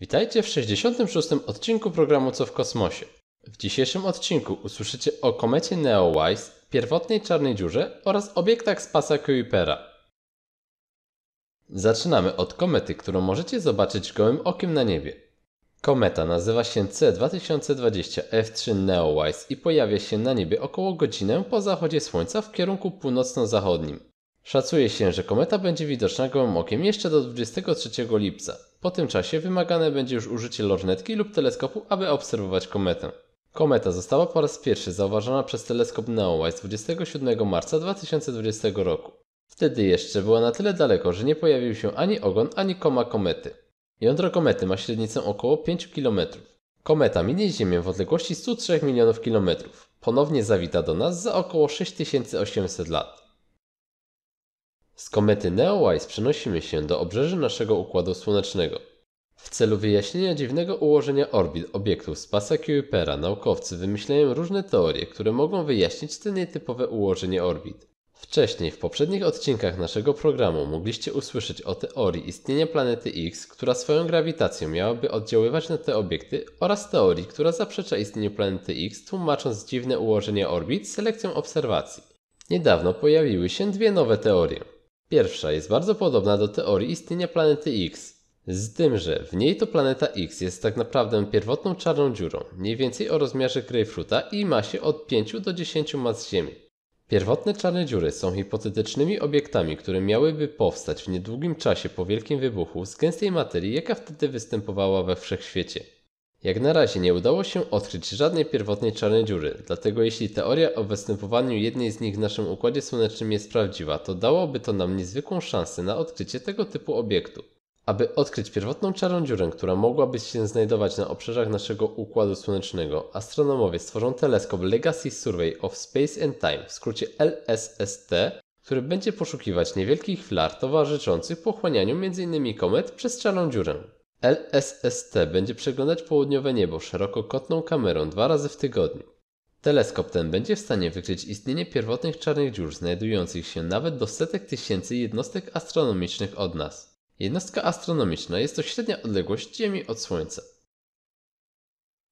Witajcie w 66. odcinku programu Co w kosmosie. W dzisiejszym odcinku usłyszycie o komecie Neowise, pierwotnej czarnej dziurze oraz obiektach z pasa Kuipera. Zaczynamy od komety, którą możecie zobaczyć gołym okiem na niebie. Kometa nazywa się C2020F3 Neowise i pojawia się na niebie około godzinę po zachodzie Słońca w kierunku północno-zachodnim. Szacuje się, że kometa będzie widoczna gołym okiem jeszcze do 23 lipca. Po tym czasie wymagane będzie już użycie lornetki lub teleskopu, aby obserwować kometę. Kometa została po raz pierwszy zauważona przez teleskop NEOWISE 27 marca 2020 roku. Wtedy jeszcze była na tyle daleko, że nie pojawił się ani ogon, ani koma komety. Jądro komety ma średnicę około 5 km. Kometa minie Ziemię w odległości 103 milionów kilometrów. Ponownie zawita do nas za około 6800 lat. Z komety Neowise przenosimy się do obrzeży naszego Układu Słonecznego. W celu wyjaśnienia dziwnego ułożenia orbit obiektów z pasa Kuipera naukowcy wymyślają różne teorie, które mogą wyjaśnić te nietypowe ułożenie orbit. Wcześniej w poprzednich odcinkach naszego programu mogliście usłyszeć o teorii istnienia planety X, która swoją grawitacją miałaby oddziaływać na te obiekty oraz teorii, która zaprzecza istnieniu planety X, tłumacząc dziwne ułożenie orbit selekcją obserwacji. Niedawno pojawiły się dwie nowe teorie. Pierwsza jest bardzo podobna do teorii istnienia planety X, z tym, że w niej to planeta X jest tak naprawdę pierwotną czarną dziurą, mniej więcej o rozmiarze grejpfruta i masie od 5 do 10 mas Ziemi. Pierwotne czarne dziury są hipotetycznymi obiektami, które miałyby powstać w niedługim czasie po wielkim wybuchu z gęstej materii, jaka wtedy występowała we wszechświecie. Jak na razie nie udało się odkryć żadnej pierwotnej czarnej dziury, dlatego jeśli teoria o występowaniu jednej z nich w naszym Układzie Słonecznym jest prawdziwa, to dałoby to nam niezwykłą szansę na odkrycie tego typu obiektu. Aby odkryć pierwotną czarną dziurę, która mogłaby się znajdować na obszarach naszego Układu Słonecznego, astronomowie stworzą teleskop Legacy Survey of Space and Time, w skrócie LSST, który będzie poszukiwać niewielkich flar towarzyszących pochłanianiu m.in. komet przez czarną dziurę. LSST będzie przeglądać południowe niebo szerokokątną kamerą dwa razy w tygodniu. Teleskop ten będzie w stanie wykryć istnienie pierwotnych czarnych dziur znajdujących się nawet do setek tysięcy jednostek astronomicznych od nas. Jednostka astronomiczna jest to średnia odległość Ziemi od Słońca.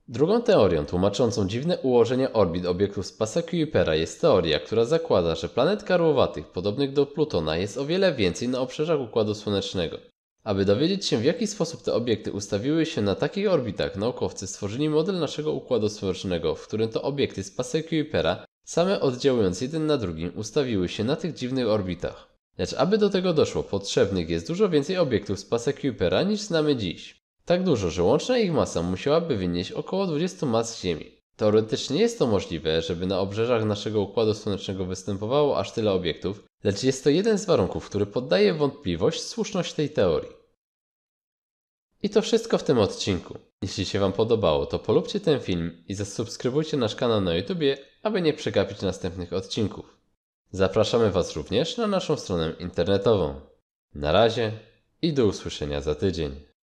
Drugą teorią tłumaczącą dziwne ułożenie orbit obiektów z pasa Kuipera jest teoria, która zakłada, że planet karłowatych podobnych do Plutona jest o wiele więcej na obszarach Układu Słonecznego. Aby dowiedzieć się, w jaki sposób te obiekty ustawiły się na takich orbitach, naukowcy stworzyli model naszego Układu Słonecznego, w którym to obiekty z pasa Kuipera, same oddziałując jeden na drugim, ustawiły się na tych dziwnych orbitach. Lecz aby do tego doszło, potrzebnych jest dużo więcej obiektów z pasa Kuipera niż znamy dziś. Tak dużo, że łączna ich masa musiałaby wynieść około 20 mas Ziemi. Teoretycznie jest to możliwe, żeby na obrzeżach naszego Układu Słonecznego występowało aż tyle obiektów, lecz jest to jeden z warunków, który poddaje wątpliwość słuszność tej teorii. I to wszystko w tym odcinku. Jeśli się Wam podobało, to polubcie ten film i zasubskrybujcie nasz kanał na YouTubie, aby nie przegapić następnych odcinków. Zapraszamy Was również na naszą stronę internetową. Na razie i do usłyszenia za tydzień.